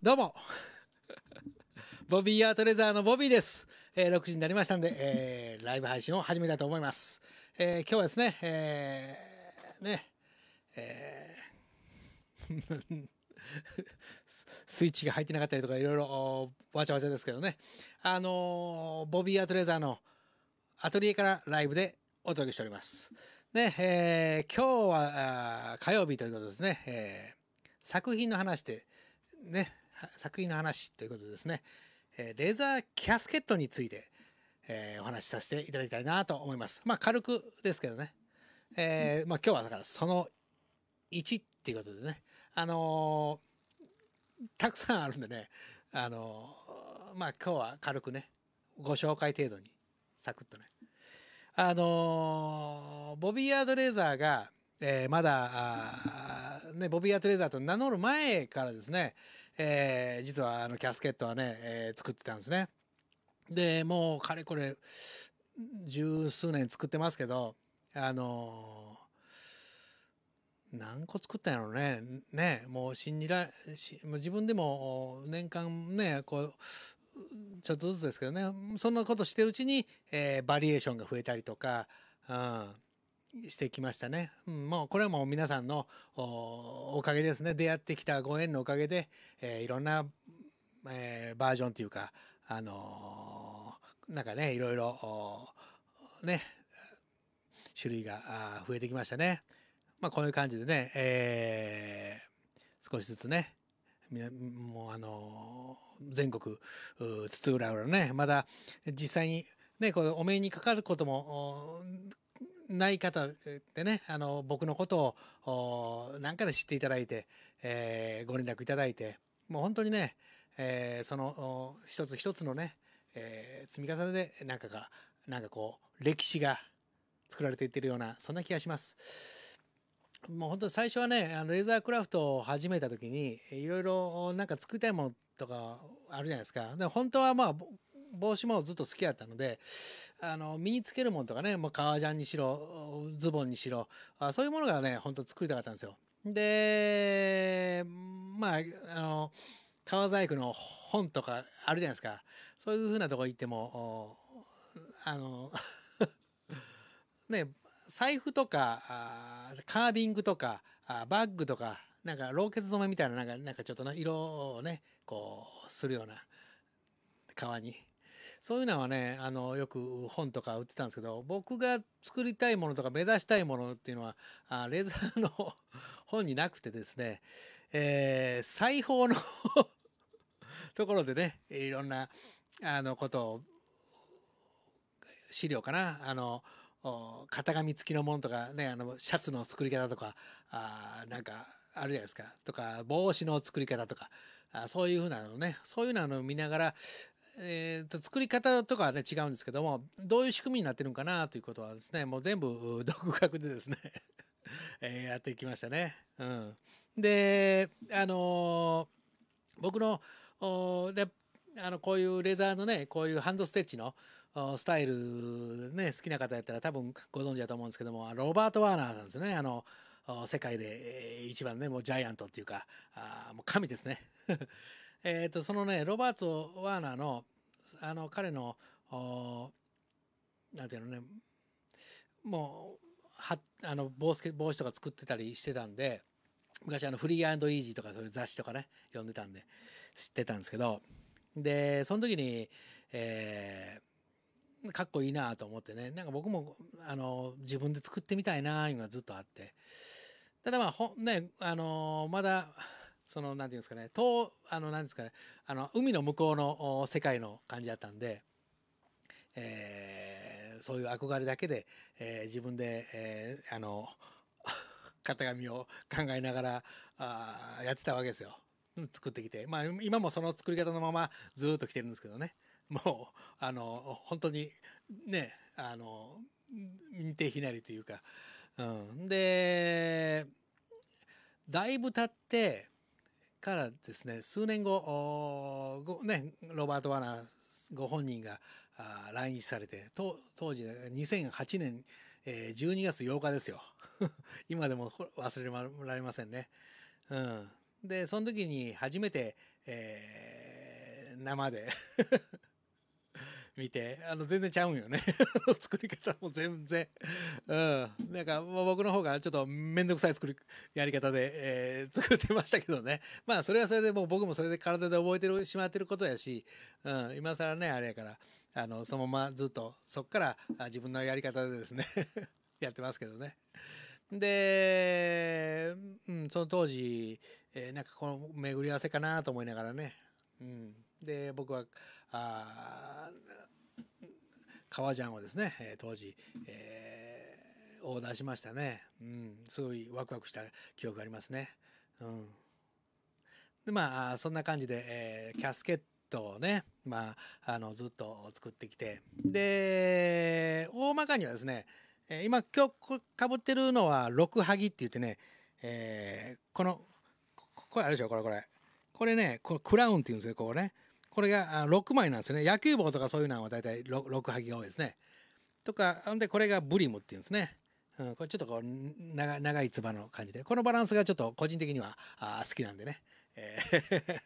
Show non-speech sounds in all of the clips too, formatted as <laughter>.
どうも <laughs> ボビーアートレザーのボビーです。えー、6時になりましたんで、えー、ライブ配信を始めたいと思います。えー、今日はですね、えー、ね、えー <laughs> スイッチが入ってなかったりとかいろいろわちゃわちゃですけどね。あのー、ボビーアートレザーのアトリエからライブでお届けしております。ね、えー、今日は火曜日ということですね。えー、作品の話でね、作品の話ということでですね、えレーザーキャスケットについて、えお話しさせていただきたいなと思います。まあ、軽くですけどね、えー、まあ、今日はだからその1っていうことでね、あのー、たくさんあるんでね、あのー、まあ、今日は軽くね、ご紹介程度に、サクッとね。あのボビー・アード・レーザーが、えまだ、ね、ボビー・アード・レーザーと名乗る前からですね、えー、実はあのキャスケットはね、えー、作ってたんですね。でもうかれこれ十数年作ってますけどあのー、何個作ったんやろうねねもう信じらしもう自分でも年間ねこうちょっとずつですけどねそんなことしてるうちに、えー、バリエーションが増えたりとか、うん、してきましたね。うん、もうこれはもう皆さんのおかげですね。出会ってきたご縁のおかげで、えー、いろんな、えー、バージョンというか、あのー、なんかね、いろいろ、ね、種類が増えてきましたね。まあ、こういう感じでね、えー、少しずつね、もうあのー、全国、津々浦々ね、まだ実際にね、これお目にかかることも、ない方でね、あの、僕のことを、何かで知っていただいて、えー、ご連絡いただいて、もう本当にね、えー、その、一つ一つのね、えー、積み重ねで、なんかが、なんかこう、歴史が作られていってるような、そんな気がします。もう本当最初はね、あのレーザークラフトを始めた時に、いろいろなんか作りたいものとかあるじゃないですか。で本当はまあ、帽子もずっと好きやったのであの身につけるものとかねもう革ジャンにしろズボンにしろあそういうものがねほんと作りたかったんですよ。でまああの革細工の本とかあるじゃないですかそういうふうなとこ行ってもあの <laughs> ね財布とかカービングとかバッグとかなんかけ血染めみたいななんかなんかちょっとの色をねこうするような革にそういうのはねあのよく本とか売ってたんですけど僕が作りたいものとか目指したいものっていうのはあレザーの本になくてですね、えー、裁縫の <laughs> ところでねいろんなあのことを資料かなあの型紙付きのものとかねあのシャツの作り方とかあなんかあるじゃないですかとか帽子の作り方とかあそういうふうなのねそういうのを見ながらえーと、作り方とかはね違うんですけどもどういう仕組みになってるのかなということはですねもう全部 <laughs> 独学でですね <laughs> えやってきましたね。うん、であのー、僕のであのこういうレザーのねこういうハンドステッチのスタイルね好きな方やったら多分ご存知だと思うんですけどもロバート・ワーナーさんですねあの世界で一番ねもうジャイアントっていうかあもう神ですね <laughs> えっ、ー、と、そのね、ロバート・ワーナーの、あの、彼の、なんていうのね、もう、は、あの、帽子、帽子とか作ってたりしてたんで、昔あの、フリーイージーとかそういう雑誌とかね、読んでたんで、知ってたんですけど、で、その時に、えー、かっこいいなと思ってね、なんか僕も、あの、自分で作ってみたいなーいうのがずっとあって、ただまあ、ほ、ね、あのー、まだ、その何ていうんですかね東あのんですかねあの海の向こうの世界の感じだったんで、えー、そういう憧れだけで、えー、自分で、えー、あの <laughs> 型紙を考えながらあやってたわけですよ作ってきてまあ今もその作り方のままずっと来てるんですけどねもうあの本当にねあの認定ひなりというか、うん、でだいぶ経ってからですね数年後ご、ね、ロバート・ワナーご本人があ来日されて当時2008年、えー、12月8日ですよ <laughs> 今でも忘れられませんね。うん、でその時に初めて、えー、生で見てあの全然ちゃうんよね <laughs> 作り方も全然うんなんか僕の方がちょっと面倒くさい作りやり方で、えー、作ってましたけどねまあそれはそれでもう僕もそれで体で覚えてるしまってることやし、うん、今更ねあれやからあのそのままずっとそっから自分のやり方でですね <laughs> やってますけどね。で、うん、その当時、えー、なんかこの巡り合わせかなと思いながらね、うん、で僕はあ革ジャンをですね当時、えー、オーダーしましたね、うん、すごいワクワクした記憶がありますね。うんでまあそんな感じで、えー、キャスケットをね、まあ、あのずっと作ってきてで大まかにはですね今今日かぶってるのは六はぎって言ってね、えー、このこれあるでしょこれこれこれねこれクラウンっていうんですよこうねこれが6枚なんですよね野球棒とかそういうのは大体 6, 6はが多いですねとかほんでこれがブリムっていうんですね、うん、これちょっとこう長いつばの感じでこのバランスがちょっと個人的にはあ好きなんでね、えー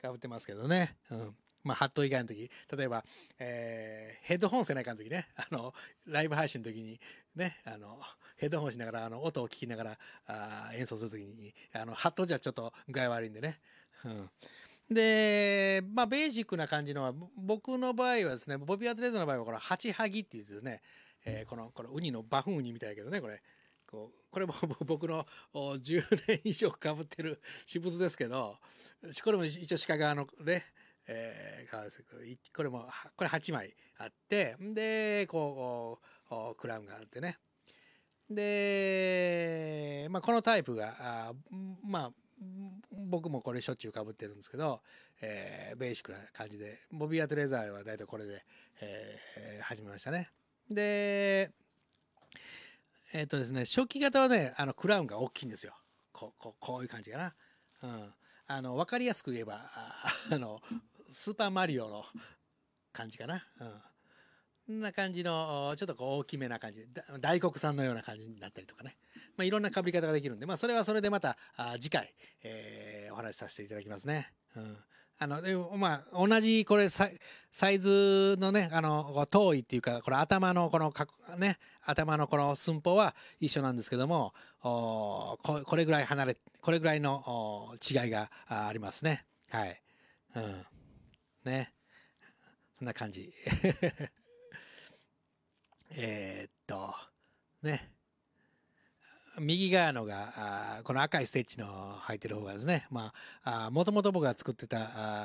かぶ <laughs> ってますけどね、うん、まあハット以外の時例えば、えー、ヘッドホンせないかの時ねあのライブ配信の時にねあのヘッドホンしながらあの音を聞きながらあ演奏する時にあのハットじゃちょっと具合悪いんでね、うん、で、まあ、ベーシックな感じのは、僕の場合はですね、ボビー・アトレーザの場合は、この、ハチハギっていうですね、えー、この、このウニのバフンウニみたいだけどね、これ。こうこれも <laughs> 僕の10年以上かぶってる私物ですけどこれも一応鹿側のね、えー、これもこれ8枚あってでこうクラウンがあってねで、まあ、このタイプがあまあ僕もこれしょっちゅうかぶってるんですけど、えー、ベーシックな感じでボビーアトレザーは大体これで、えー、始めましたね。でえっ、ー、とですね初期型はねあのクラウンが大きいんですよこここういう感じかな。うん、あの分かりやすく言えばあのスーパーマリオの感じかな。うんな感じの、ちょっとこう大きめな感じで、大黒さんのような感じになったりとかね。まあ、いろんな被り方ができるんで、まあ、それはそれでまた、あ次回、えー、お話しさせていただきますね。うん。あの、でも、まあ、同じ、これサ、サイズのね、あの、遠いっていうか、これ頭のこの、かね、頭のこの寸法は一緒なんですけども、おここれぐらい離れ、これぐらいの違いがありますね。はい。うん。ね。そんな感じ。えー、っと、ね。右側のが、あこの赤いステッチの入ってる方がですね、まあ、もともと僕が作ってた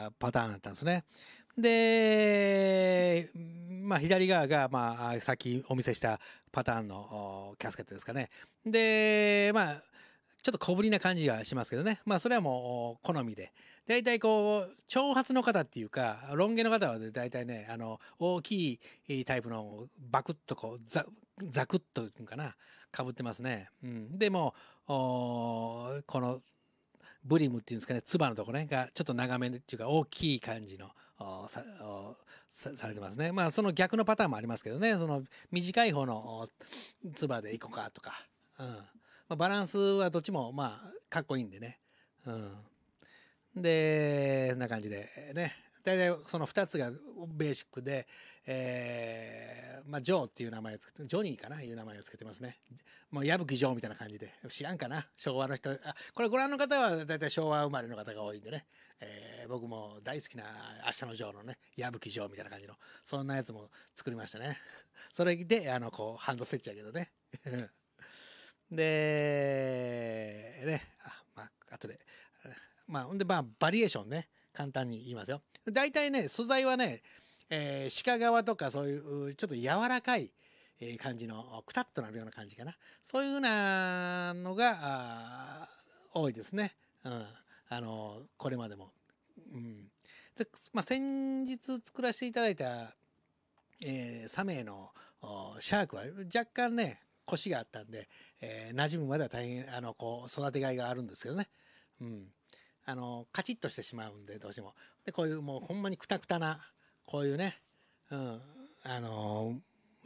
あパターンだったんですね。で、まあ、左側が、まあ、さっきお見せしたパターンのキャスケットですかね。で、まあ、ちょっと小ぶりな感じがしますけどね。まあそれはもう好みで。大体こう、長髪の方っていうか、ロン毛の方は大体ね、あの、大きいタイプのバクッとこう、ザ、ザクッというかな、かぶってますね。うん。でも、この、ブリムっていうんですかね、つばのとこね、がちょっと長めっていうか大きい感じのさされてますね。まあその逆のパターンもありますけどね、その短い方のつばでいこうかとか。うん。まあ、バランスはどっちもまあかっこいいんでね。うん、でそんな感じでね大体その2つがベーシックで、えーまあ、ジョーっていう名前を付けてジョニーかないう名前をつけてますねもう矢吹ジョーみたいな感じで知らんかな昭和の人あこれご覧の方は大体昭和生まれの方が多いんでね、えー、僕も大好きな「明日のジョー」のね矢吹ジョーみたいな感じのそんなやつも作りましたねそれであのこうハンドセッチやけどねで、ね、あ、まあ、後で。まあ、ほんで、まあ、バリエーションね。簡単に言いますよ。大体ね、素材はね、えー、鹿革とかそういうちょっと柔らかい感じのくたっとなるような感じかなそういうふうなのが多いですね、うん、あのこれまでも。うんでまあ、先日作らせていただいた、えー、サメのシャークは若干ね腰があったんで、えー、馴染むまでは大変あのこう育てがいがあるんですけどね、うん、あのカチッとしてしまうんでどうしてもでこういうもうほんまにくたくたなこういうね、うん、あの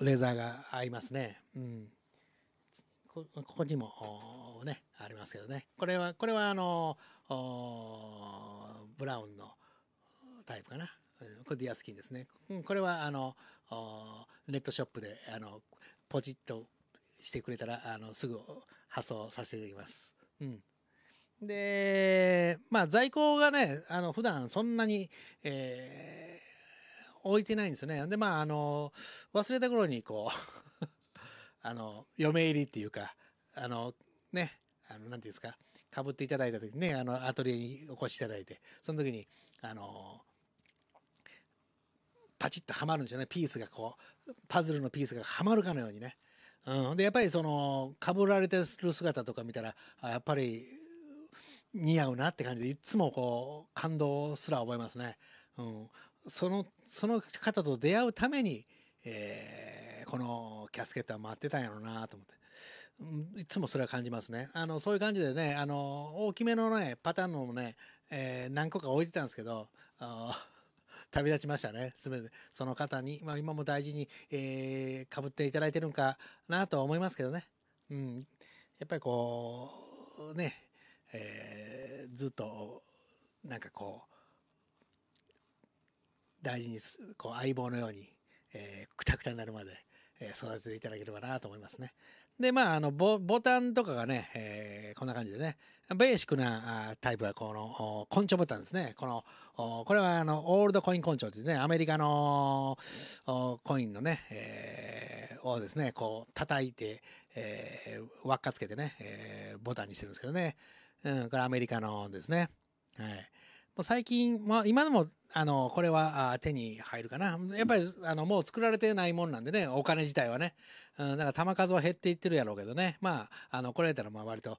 レーザーが合いますね。うんこここにもおねありますけどねこれはこれはあのおブラウンのタイプかなこれディアスキンですねこれはあのネットショップであのポチッとしてくれたらあのすぐ発送させていただきます。うんでまあ在庫がねあの普段そんなに、えー、置いてないんですよねでまああの忘れた頃にこう <laughs> あの嫁入りっていうかあのねあのなんていうんですかかぶっていただいた時にねあのアトリエにお越しいただいてその時にあのパチッとはまるんですよねピースがこうパズルのピースがはまるかのようにねうん、でやっぱりそのかぶられてる姿とか見たらあやっぱり似合うなって感じでいつもこう感動すら覚えますね、うん、そのその方と出会うために、えー、このキャスケットは待ってたんやろうなと思って。いつもそれは感じますね。あのそういう感じでねあの大きめのねパターンのね、えー、何個か置いてたんですけどあ旅立ちましたね。すべてその方に、まあ、今も大事に、えー、かぶっていただいてるんかなとは思いますけどね。うん。やっぱりこう、ね、えー、ずっと、なんかこう、大事にこう相棒のように、えくたくたになるまで、えー、育てていただければなと思いますね。で、まあ、あのボ、ボタンとかがね、えー、こんな感じでね、ベーシックなタイプはこの根性ボタンですね。このこれはあのオールドコイン根性というねアメリカのコインのね、えー、をですねこう叩いて、えー、輪っかつけてね、えー、ボタンにしてるんですけどね、うん、これアメリカのですね。はいう最近、まあ、今でもあのこれは手に入るかなやっぱりあのもう作られてないもんなんでねお金自体はね、うん、だから球数は減っていってるやろうけどねまああのこれやったらまあ割と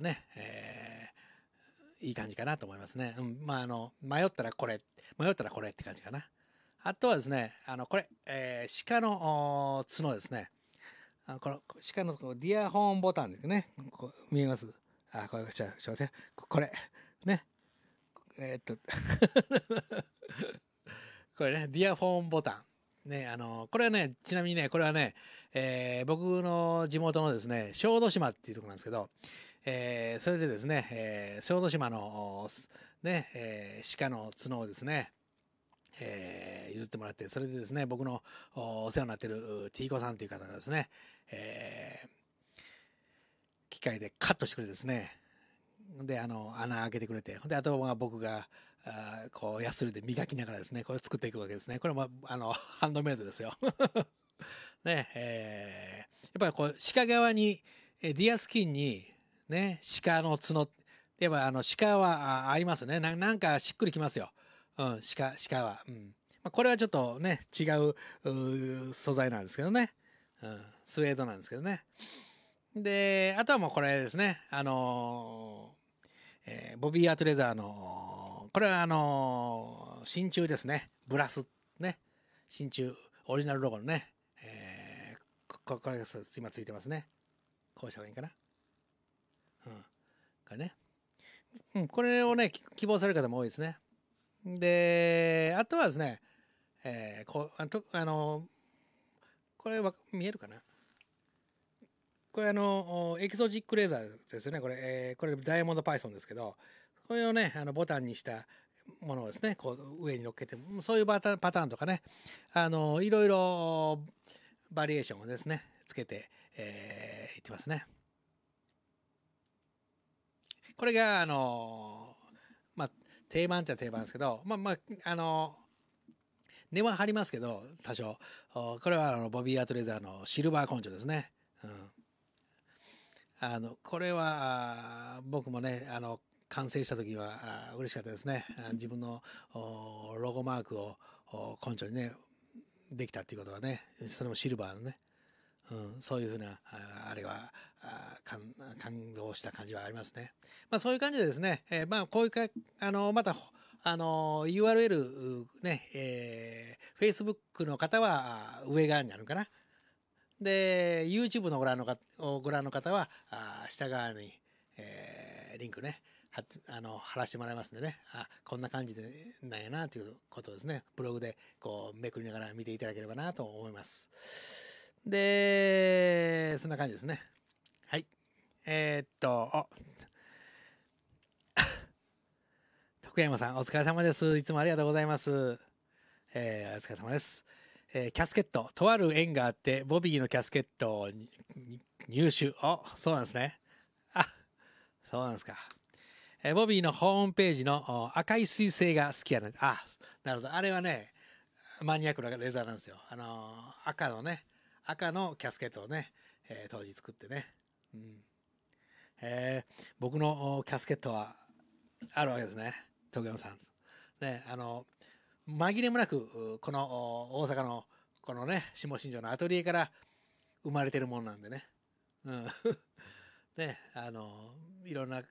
ね、えー、いい感じかなと思いますね、うん、まああの迷ったらこれ迷ったらこれって感じかなあとはですねあのこれ、えー、鹿の角ですねあこの鹿のこのディアホーンボタンですね見えますあこれちょちょこれねえー、っと <laughs> これね、ディアフォンボタン。ね、あの、これはね、ちなみにね、これはね、えー、僕の地元のですね、小豆島っていうとこなんですけど、えー、それでですね、えー、小豆島の、ね、えー、鹿の角をですね、えー、譲ってもらって、それでですね、僕のお世話になってる T 子さんという方がですね、えー、機械でカットしてくれてですね、であの穴開けてくれてであとは僕があこうヤスリで磨きながらですねこれ作っていくわけですねこれもあの <laughs> ハンドメイドですよ <laughs> ねえー、やっぱりこう鹿側にディアスキンにね鹿の角やっぱあの鹿は合いますねなんかしっくりきますよ、うん、鹿鹿は、うんまあ、これはちょっとね違う素材なんですけどね、うん、スウェードなんですけどねであとはもうこれですねあのーえー、ボビー・アートレザーの、これはあのー、真鍮ですね。ブラス、ね。真鍮、オリジナルロゴのね、えー、ここれが今ついてますね。こうした方がいいかな。うん。これね。うん、これをね、希望される方も多いですね。で、あとはですね、えー、こあとあのこれは見えるかなこれあの、エキゾジックレーザーですよね。これ、えー、これダイヤモンドパイソンですけど、これをね、あのボタンにしたものをですね、こう上に乗っけて、そういうパターンとかね、あの、いろいろバリエーションをですね、つけて、えー、いってますね。これが、あの、まあ、定番っちゃ定番ですけど、まあまあ、あの、根は張りますけど、多少。これはあのボビー・アートレザーのシルバー根性ですね。うん。あのこれは僕もねあの完成した時は嬉しかったですね自分のロゴマークを根性にねできたっていうことはねそれもシルバーのね、うん、そういうふうなあれは感感動した感じはありますね。まあ、そういう感じでですね、えー、まあこういうかあのまたあの URL ね、えー、Facebook の方は上側になるかなで YouTube のご覧のかをご覧の方はあ下側に、えー、リンクねはあの貼らせてもらいますんでねあこんな感じでなんやなということですねブログでこうめくりながら見ていただければなと思いますでそんな感じですねはいえー、っと徳山さんお疲れ様ですいつもありがとうございますえー、お疲れ様ですえー、キャスケット、とある縁があって、ボビーのキャスケットを入手。あ、そうなんですね。あ、そうなんですか。えー、ボビーのホームページの赤い彗星が好きやな。あ、なるほど。あれはね、マニアックなレザーなんですよ。あのー、赤のね、赤のキャスケットをね、えー、当時作ってね。うん。えー、僕のキャスケットはあるわけですね。徳山さん。ね、あのー紛れもなくこの大阪のこのね下新庄のアトリエから生まれてるもんなんでね。うん、<laughs> ねあのいろんな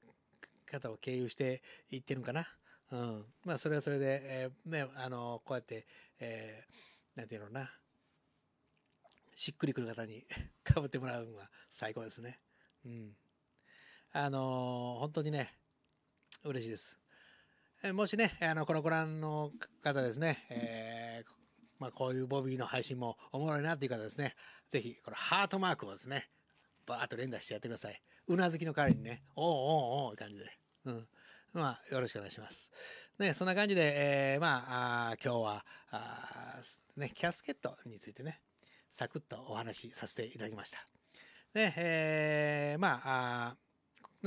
方を経由していってるんかな。うん、まあそれはそれで、えー、ねあのこうやって、えー、なんていうのなしっくりくる方にか <laughs> ぶってもらうのは最高ですね。うん、あの本当にね嬉しいです。もしね、あの、このご覧の方ですね、えー、まあ、こういうボビーの配信もおもろいなっていう方ですね、ぜひ、このハートマークをですね、バーっと連打してやってください。うなずきの代わりにね、おうおうおて感じで。うん。まあ、よろしくお願いします。ね、そんな感じで、えー、まあ、あ今日は、あね、キャスケットについてね、サクッとお話しさせていただきました。ね、えー、まあ、あ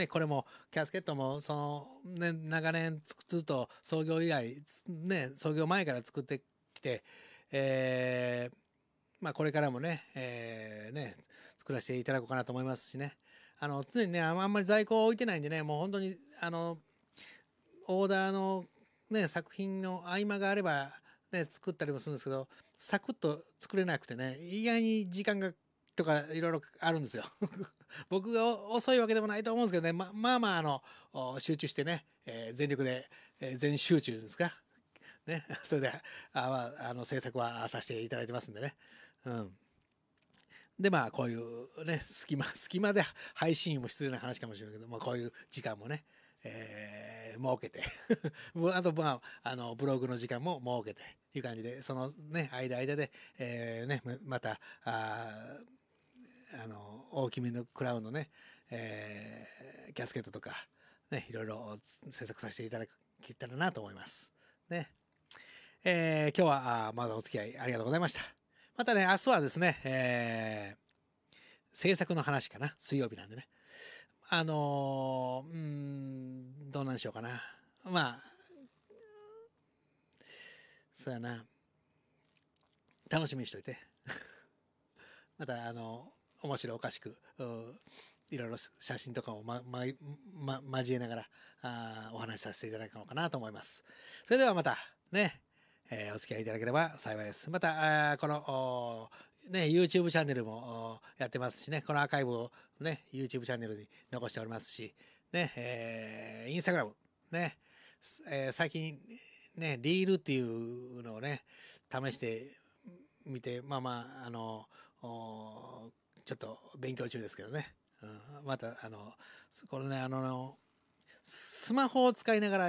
ね、これも、キャスケットも、その、ね、長年ずっと創業以来、ね、創業前から作ってきて、えー、まあこれからもね、えー、ね、作らせていただこうかなと思いますしね。あの、常にね、あんまり在庫を置いてないんでね、もう本当に、あの、オーダーのね、作品の合間があれば、ね、作ったりもするんですけど、サクッと作れなくてね、意外に時間が、とかいろいろあるんですよ僕が遅いわけでもないと思うんですけどね、ま、まあまあ、あの、集中してね、えー、全力で、えー、全集中ですか。ね、<laughs> それで、あ、まあ、あの、制作はさせていただいてますんでね。うん。で、まあ、こういうね、隙間、隙間で配信も失礼な話かもしれないけど、まあ、こういう時間もね、えー、設けて <laughs> あと、まあ、あの、ブログの時間も設けて、いう感じで、そのね、間間で、えー、ね、また、ああの大きめのクラウンのね、えー、キャスケットとか、ね、いろいろ制作させていただけたらなと思います。ねえー、今日はまだお付き合いありがとうございました。またね、明日はですね、えー、制作の話かな。水曜日なんでね。あのー、うん、どうなんでしょうかな。まあ、そうやな。楽しみにしといて。<laughs> また、あのー面白おかしくいろいろ写真とかを、ままま、交えながらあお話しさせていただくのかなと思います。それではまたね、えー、お付き合いいただければ幸いです。またあこのね、YouTube チャンネルもやってますしね、このアーカイブをね、YouTube チャンネルに残しておりますし、ね、えー、インスタグラム、ね、えー、最近、ね、リールっていうのをね、試してみて、まあまあ、あの、ちょっと勉強中ですけどね、うん、またあのこのねあのスマホを使いながら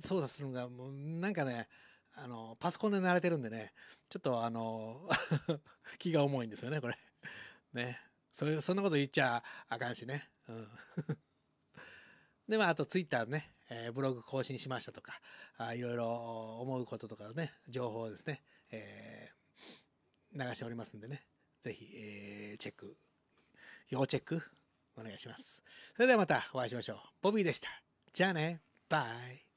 操作するのがもうなんかねあのパソコンで慣れてるんでねちょっとあの <laughs> 気が重いんですよねこれねそういうそんなこと言っちゃあかんしね、うん、でまああとツイッターね、えー、ブログ更新しましたとかあいろいろ思うこととかね情報をですね、えー、流しておりますんでねぜひ、えー、チェック、要チェックお願いします。それではまたお会いしましょう。ボビーでした。じゃあね。バイ。